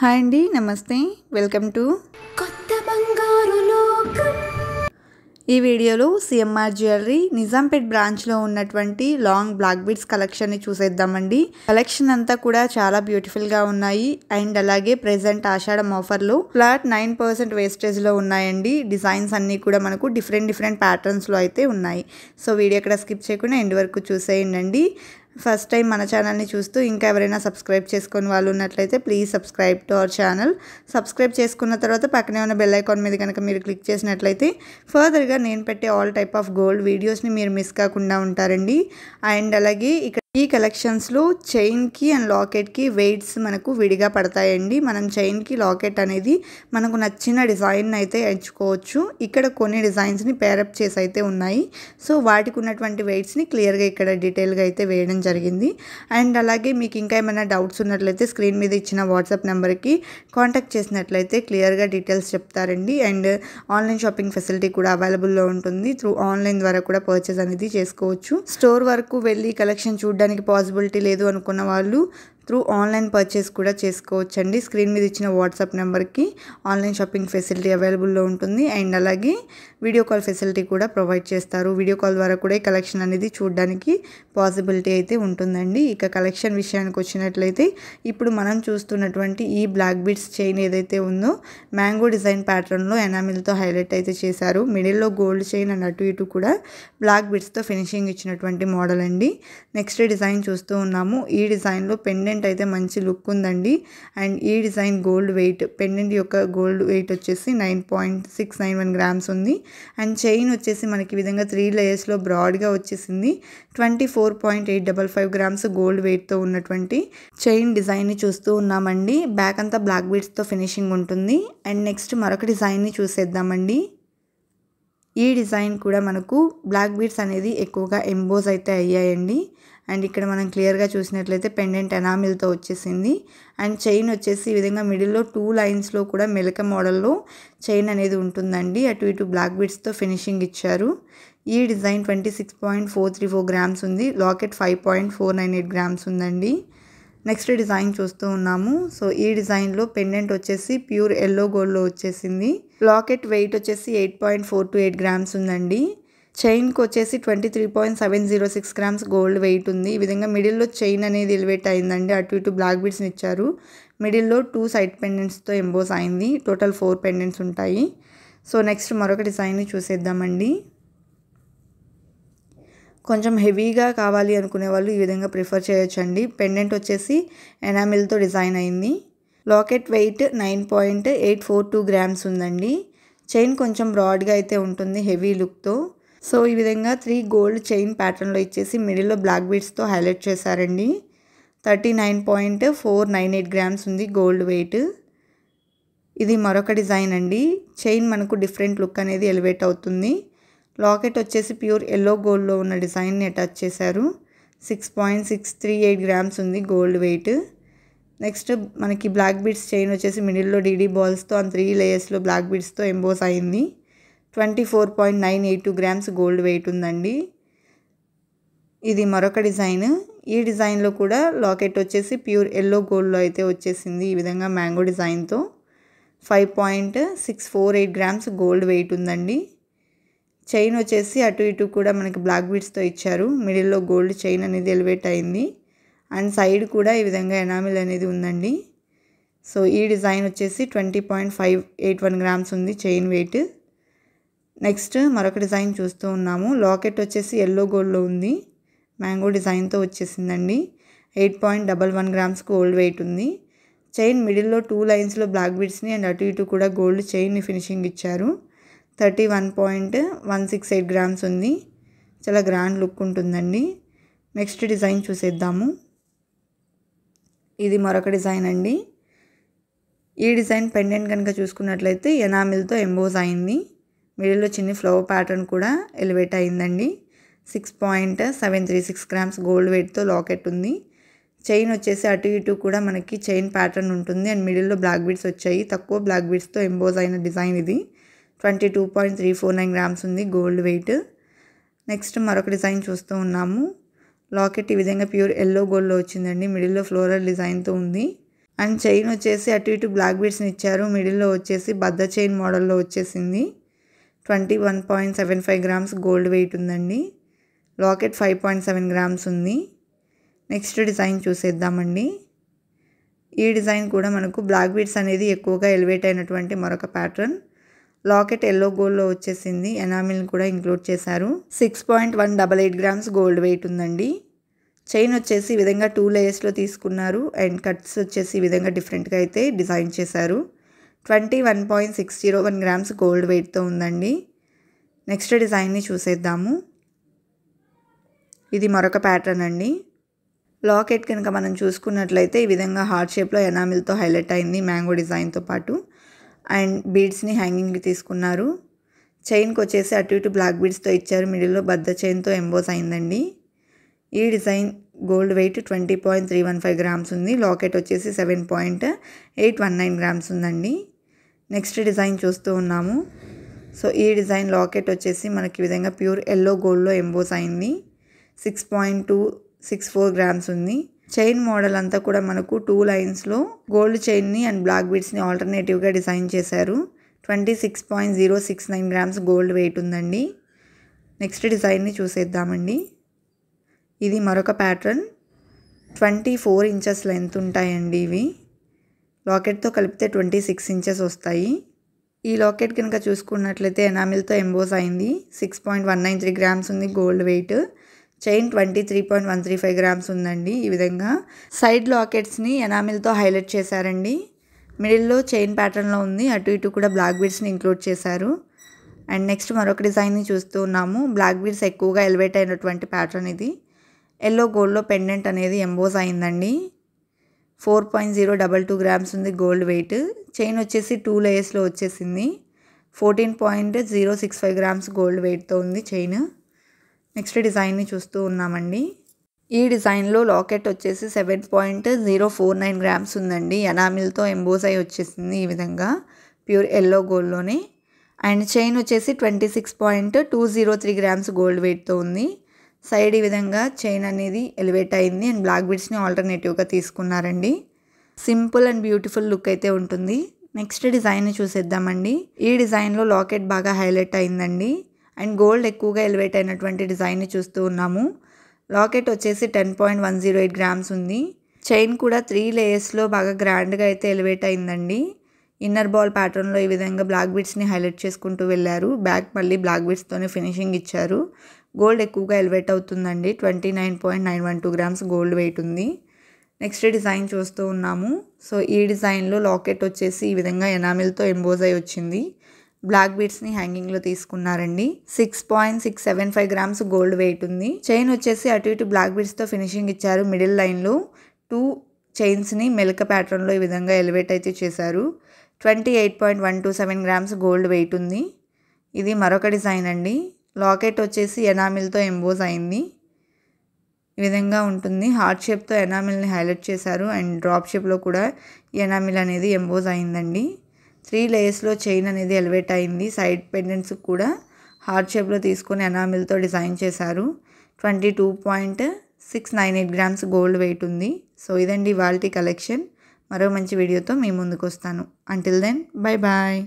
hi అండి నమస్తే welcome to కొత్త బంగారు లోకం ఈ వీడియోలో సిఎంఆర్ జ్యువెలరీ నిజాంపేట్ బ్రాంచ్లో ఉన్నటువంటి లాంగ్ బ్లాక్ బీడ్స్ కలెక్షన్ని చూసేద్దామండి కలెక్షన్ అంతా కూడా చాలా బ్యూటిఫుల్గా ఉన్నాయి అండ్ అలాగే ప్రెసెంట్ ఆషాఢం ఆఫర్లో ఫ్లాట్ నైన్ పర్సెంట్ వేస్టేజ్లో ఉన్నాయండి డిజైన్స్ అన్నీ కూడా మనకు డిఫరెంట్ డిఫరెంట్ ప్యాటర్న్స్లో అయితే ఉన్నాయి సో వీడియో ఇక్కడ స్కిప్ చేయకుండా ఎండ్ వరకు చూసేయండి ఫస్ట్ టైం మన ఛానల్ని చూస్తూ ఇంకా ఎవరైనా సబ్స్క్రైబ్ చేసుకుని వాళ్ళు ఉన్నట్లయితే please subscribe to our channel subscribe చేసుకున్న తర్వాత పక్కనే ఉన్న బెల్ ఐకాన్ మీద కనుక మీరు క్లిక్ చేసినట్లయితే ఫర్దర్గా నేను పెట్టే ఆల్ టైప్ ఆఫ్ గోల్డ్ వీడియోస్ని మీరు మిస్ కాకుండా ఉంటారండి అండ్ అలాగే ఇక్కడ ఈ కలెక్షన్స్లో చైన్కి అండ్ లాకెట్కి వెయిట్స్ మనకు విడిగా పడతాయండి మనం చైన్కి లాకెట్ అనేది మనకు నచ్చిన డిజైన్ అయితే ఎంచుకోవచ్చు ఇక్కడ కొన్ని డిజైన్స్ని పేరప్ చేసి అయితే ఉన్నాయి సో వాటికి ఉన్నటువంటి వెయిట్స్ని క్లియర్గా ఇక్కడ డీటెయిల్గా అయితే వేయడం జరిగింది అండ్ అలాగే మీకు ఇంకా ఏమైనా డౌట్స్ ఉన్నట్లయితే స్క్రీన్ మీద ఇచ్చిన వాట్సాప్ నెంబర్కి కాంటాక్ట్ చేసినట్లయితే క్లియర్గా డీటెయిల్స్ చెప్తారండి అండ్ ఆన్లైన్ షాపింగ్ ఫెసిలిటీ కూడా అవైలబుల్లో ఉంటుంది త్రూ ఆన్లైన్ ద్వారా కూడా పర్చేస్ అనేది చేసుకోవచ్చు స్టోర్ వరకు వెళ్ళి కలెక్షన్ చూడ చేయడానికి పాసిబిలిటీ లేదు అనుకున్న వాళ్ళు త్రూ ఆన్లైన్ పర్చేస్ కూడా చేసుకోవచ్చండి స్క్రీన్ మీద ఇచ్చిన వాట్సాప్ నెంబర్కి ఆన్లైన్ షాపింగ్ ఫెసిలిటీ అవైలబుల్లో ఉంటుంది అండ్ అలాగే వీడియో కాల్ ఫెసిలిటీ కూడా ప్రొవైడ్ చేస్తారు వీడియో కాల్ ద్వారా కూడా ఈ కలెక్షన్ అనేది చూడడానికి పాసిబిలిటీ అయితే ఉంటుందండి ఇక కలెక్షన్ విషయానికి వచ్చినట్లయితే ఇప్పుడు మనం చూస్తున్నటువంటి ఈ బ్లాక్ బీట్స్ చైన్ ఏదైతే ఉందో మ్యాంగో డిజైన్ ప్యాటర్న్లో ఎనామిల్తో హైలైట్ అయితే చేశారు మిడిల్లో గోల్డ్ చైన్ అండ్ అటు ఇటు కూడా బ్లాక్ బీట్స్తో ఫినిషింగ్ ఇచ్చినటువంటి మోడల్ అండి నెక్స్ట్ డిజైన్ చూస్తూ ఉన్నాము ఈ డిజైన్లో పెండెంట్ పెండెంట్ అయితే మంచి లుక్ ఉందండి అండ్ ఈ డిజైన్ గోల్డ్ వెయిట్ పెండెంట్ యొక్క గోల్డ్ వెయిట్ వచ్చేసి nine point six nine one grams ఉంది అండ్ చైన్ వచ్చేసి మనకి విధంగా త్రీ లేయర్స్లో బ్రాడ్గా వచ్చేసింది twenty four point eight double five grams gold వెయిట్తో ఉన్నటువంటి చైన్ డిజైన్ని చూస్తూ ఉన్నామండి బ్యాక్ అంతా బ్లాక్ బీట్స్తో ఫినిషింగ్ ఉంటుంది అండ్ నెక్స్ట్ మరొక డిజైన్ని చూసేద్దామండి ఈ డిజైన్ కూడా మనకు బ్లాక్ బీట్స్ అనేది ఎక్కువగా ఎంబోజ్ అయితే అయ్యాయండి అండ్ ఇక్కడ మనం క్లియర్గా చూసినట్లయితే పెండెంట్ ఎనామిల్తో వచ్చేసింది అండ్ చైన్ వచ్చేసి ఈ విధంగా మిడిల్లో టూ లైన్స్లో కూడా మెలక మోడల్లో చైన్ అనేది ఉంటుందండి అటు ఇటు బ్లాక్ బిట్స్తో ఫినిషింగ్ ఇచ్చారు ఈ design twenty six point four three four grams ఉంది locket five point four nine eight grams ఉందండి నెక్స్ట్ డిజైన్ చూస్తూ ఉన్నాము సో ఈ డిజైన్లో పెండెంట్ వచ్చేసి ప్యూర్ ఎల్లో గోల్డ్లో వచ్చేసింది లాకెట్ వెయిట్ వచ్చేసి eight point four two eight grams ఉందండి చైన్కి వచ్చేసి twenty three point seven zero six grams gold weight ఉంది ఈ విధంగా మిడిల్లో చైన్ అనేది ఎలివేట్ అయిందండి అటు ఇటు బ్లాక్ బీడ్స్ని ఇచ్చారు మిడిల్లో టూ సైడ్ పెండెంట్స్తో ఎంబోస్ అయింది టోటల్ ఫోర్ పెండెంట్స్ ఉంటాయి సో నెక్స్ట్ మరొక డిజైన్ని చూసేద్దామండి కొంచెం హెవీగా కావాలి అనుకునే వాళ్ళు ఈ విధంగా ప్రిఫర్ చేయొచ్చండి పెండెంట్ వచ్చేసి ఎనామిల్తో డిజైన్ అయింది locket weight nine point eight four two grams ఉందండి చైన్ కొంచెం బ్రాడ్గా అయితే ఉంటుంది హెవీ లుక్తో సో ఈ విధంగా త్రీ గోల్డ్ చైన్ ప్యాటర్న్లో ఇచ్చేసి మిడిల్లో బ్లాక్ బీడ్స్తో హైలైట్ చేశారండి thirty nine point four nine eight grams ఉంది గోల్డ్ వెయిట్ ఇది మరొక డిజైన్ అండి చైన్ మనకు డిఫరెంట్ లుక్ అనేది ఎలివేట్ అవుతుంది లాకెట్ వచ్చేసి ప్యూర్ ఎల్లో గోల్డ్లో ఉన్న డిజైన్ని అటాచ్ చేశారు six point six three eight grams ఉంది గోల్డ్ వెయిట్ నెక్స్ట్ మనకి బ్లాక్ బీడ్స్ చైన్ వచ్చేసి మిడిల్లో డీడీ బాల్స్తో అండ్ త్రీ లేయర్స్లో బ్లాక్ బీడ్స్తో ఎంబోస్ అయింది twenty four point nine eight two grams gold weight ఉందండి ఇది మరొక డిజైన్ ఈ డిజైన్లో కూడా లాకెట్ వచ్చేసి ప్యూర్ ఎల్లో గోల్డ్లో అయితే వచ్చేసింది ఈ విధంగా మ్యాంగో డిజైన్తో five point six four eight grams gold weight ఉందండి చైన్ వచ్చేసి అటు ఇటు కూడా మనకి బ్లాక్ బీడ్స్తో ఇచ్చారు మిడిల్లో గోల్డ్ చైన్ అనేది ఎలివేట్ అయింది అండ్ సైడ్ కూడా ఈ విధంగా ఎనామిల్ అనేది ఉందండి సో ఈ డిజైన్ వచ్చేసి twenty point five eight one grams ఉంది చైన్ వెయిట్ నెక్స్ట్ మరొక డిజైన్ చూస్తూ ఉన్నాము లాకెట్ వచ్చేసి ఎల్లో గోల్డ్లో ఉంది మ్యాంగో డిజైన్తో వచ్చేసిందండి eight point double one grams gold weight ఉంది చైన్ మిడిల్లో టూ లైన్స్లో బ్లాక్ బీడ్స్ని అండ్ అటు ఇటు కూడా గోల్డ్ చైన్ని ఫినిషింగ్ ఇచ్చారు thirty one point one six eight grams ఉంది చాలా గ్రాండ్ లుక్ ఉంటుందండి నెక్స్ట్ డిజైన్ చూసేద్దాము ఇది మరొక డిజైన్ అండి ఈ డిజైన్ పెండెంట్ కనుక చూసుకున్నట్లయితే ఎనామిల్తో ఎంబోజ్ అయింది మిడిల్లో చిన్ని ఫ్లవర్ ప్యాటర్న్ కూడా ఎలివేట్ అయిందండి six point seven three six grams gold వెయిట్తో locket ఉంది చైన్ వచ్చేసి అటు ఇటు కూడా మనకి చైన్ ప్యాటర్న్ ఉంటుంది అండ్ మిడిల్లో బ్లాక్ బీడ్స్ వచ్చాయి తక్కువ బ్లాక్ బీడ్స్తో ఎంబోజ్ అయిన డిజైన్ ఇది twenty two point three four nine grams ఉంది గోల్డ్ వెయిట్ నెక్స్ట్ మరొక డిజైన్ చూస్తూ ఉన్నాము లాకెట్ ఈ విధంగా ప్యూర్ ఎల్లో గోల్డ్లో వచ్చిందండి మిడిల్లో ఫ్లోరల్ డిజైన్తో ఉంది అండ్ చైన్ వచ్చేసి అటు ఇటు బ్లాక్ బీడ్స్ని ఇచ్చారు మిడిల్లో వచ్చేసి బద్ద చైన్ మోడల్లో వచ్చేసింది twenty one point seven five grams gold weight ఉందండి locket five point seven grams ఉంది నెక్స్ట్ డిజైన్ చూసేద్దామండి ఈ డిజైన్ కూడా మనకు బ్లాక్ బీట్స్ అనేది ఎక్కువగా ఎలివేట్ అయినటువంటి మరొక ప్యాటర్న్ లాకెట్ ఎల్లో గోల్డ్లో వచ్చేసింది ఎనామిల్ కూడా ఇంక్లూడ్ చేశారు six point one double eight grams gold weight ఉందండి చైన్ వచ్చేసి ఈ విధంగా టూ లేయర్స్లో తీసుకున్నారు అండ్ కట్స్ వచ్చేసి ఈ విధంగా డిఫరెంట్గా అయితే డిజైన్ చేశారు twenty one point six zero one grams gold వెయిట్తో ఉందండి నెక్స్ట్ డిజైన్ని చూసేద్దాము ఇది మరొక ప్యాటర్న్ అండి లాకెట్ కనుక మనం చూసుకున్నట్లయితే ఈ విధంగా హార్ట్ షేప్లో ఎనామిల్తో హైలైట్ అయింది మ్యాంగో డిజైన్తో పాటు అండ్ బీడ్స్ని హ్యాంగింగ్కి తీసుకున్నారు చైన్కి వచ్చేసి అటు ఇటు బ్లాక్ బీడ్స్తో ఇచ్చారు మిడిల్లో బద్ద చైన్తో ఎంబోస్ అయిందండి ఈ design gold weight twenty point three one five grams ఉంది లాకెట్ వచ్చేసి seven point eight one nine grams ఉందండి నెక్స్ట్ డిజైన్ చూస్తూ ఉన్నాము సో ఈ డిజైన్ లాకెట్ వచ్చేసి మనకి ఈ విధంగా ప్యూర్ ఎల్లో గోల్డ్లో ఎంబోస్ అయింది six point two six four grams ఉంది చైన్ మోడల్ అంతా కూడా మనకు టూ లైన్స్లో గోల్డ్ చైన్ని అండ్ బ్లాక్ బీడ్స్ని ఆల్టర్నేటివ్గా డిజైన్ చేశారు twenty six point zero six nine grams gold weight ఉందండి నెక్స్ట్ డిజైన్ని చూసేద్దామండి ఇది మరొక pattern twenty four inches length ఉంటాయండి ఇవి లాకెట్తో కలిపితే ట్వంటీ సిక్స్ ఇంచెస్ వస్తాయి ఈ లాకెట్ కనుక చూసుకున్నట్లయితే ఎనామిల్తో ఎంబోస్ అయింది six point one nine three grams ఉంది gold weight chain twenty three point one three five grams ఉందండి ఈ విధంగా సైడ్ లాకెట్స్ని ఎనామిల్తో హైలైట్ చేశారండి మిడిల్లో చైన్ ప్యాటర్న్లో ఉంది అటు ఇటు కూడా బ్లాక్ బీడ్స్ని ఇంక్లూడ్ చేశారు అండ్ నెక్స్ట్ మరొక డిజైన్ని చూస్తూ ఉన్నాము బ్లాక్ బీడ్స్ ఎక్కువగా ఎలివేట్ అయినటువంటి ప్యాటర్న్ ఇది ఎల్లో గోల్డ్లో పెండెంట్ అనేది ఎంబోస్ అయిందండి four point zero double two grams ఉంది గోల్డ్ వెయిట్ చైన్ వచ్చేసి టూ లేయర్స్లో వచ్చేసింది fourteen point zero six five grams gold వెయిట్తో ఉంది చైన్ నెక్స్ట్ డిజైన్ని చూస్తూ ఉన్నామండి ఈ డిజైన్లో లాకెట్ వచ్చేసి seven point zero four nine grams ఉందండి ఎనామిల్తో ఎంబోస్ అయి వచ్చేసింది ఈ విధంగా ప్యూర్ ఎల్లో గోల్డ్లోనే అండ్ చైన్ వచ్చేసి twenty six point two zero three grams gold వెయిట్తో ఉంది సైడ్ ఈ విధంగా చైన్ అనేది ఎలివేట్ అయింది అండ్ బ్లాక్ బీడ్స్ని ఆల్టర్నేటివ్గా తీసుకున్నారండి సింపుల్ అండ్ బ్యూటిఫుల్ లుక్ అయితే ఉంటుంది నెక్స్ట్ డిజైన్ చూసేద్దామండి ఈ డిజైన్లో లాకెట్ బాగా హైలైట్ అయిందండి అండ్ గోల్డ్ ఎక్కువగా ఎలివేట్ అయినటువంటి డిజైన్ని చూస్తూ ఉన్నాము లాకెట్ వచ్చేసి ten point one zero eight grams ఉంది చైన్ కూడా త్రీ లేయర్స్లో బాగా గ్రాండ్గా అయితే ఎలివేట్ అయిందండి ఇన్నర్ బాల్ ప్యాటర్న్లో ఈ విధంగా బ్లాక్ బీడ్స్ని హైలైట్ చేసుకుంటూ వెళ్ళారు బ్యాక్ మళ్ళీ బ్లాక్ బీడ్స్తోనే ఫినిషింగ్ ఇచ్చారు గోల్డ్ ఎక్కువగా ఎలివేట్ అవుతుందండి twenty nine point nine one two grams gold weight ఉంది నెక్స్ట్ డిజైన్ చూస్తూ ఉన్నాము సో ఈ డిజైన్లో లాకెట్ వచ్చేసి ఈ విధంగా ఎనామిల్తో ఎంబోజ్ అయి వచ్చింది బ్లాక్ బీడ్స్ని హ్యాంగింగ్లో తీసుకున్నారండి six point six seven five grams gold weight ఉంది చైన్ వచ్చేసి అటు ఇటు బ్లాక్ బీడ్స్తో ఫినిషింగ్ ఇచ్చారు మిడిల్ లైన్లో టూ చైన్స్ని మెలక ప్యాటర్న్లో ఈ విధంగా ఎలివేట్ అయితే చేశారు twenty eight point one two seven grams gold weight ఉంది ఇది మరొక డిజైన్ అండి లాకెట్ వచ్చేసి ఎనామిల్తో ఎంబోజ్ అయింది ఈ విధంగా ఉంటుంది హార్ట్ షేప్తో ఎనామిల్ని హైలైట్ చేశారు అండ్ డ్రాప్ షేప్లో కూడా ఎనామిల్ అనేది ఎంబోజ్ అయిందండి త్రీ లేయర్స్లో చైన్ అనేది ఎలివేట్ అయింది సైడ్ పెండెంట్స్ కూడా హార్ట్ షేప్లో తీసుకొని ఎనామిల్తో డిజైన్ చేశారు twenty two point six nine eight grams gold weight ఉంది సో ఇదండి వాళ్ళ కలెక్షన్ మరో మంచి వీడియోతో మీ ముందుకు వస్తాను అంటిల్ దెన్ బై బాయ్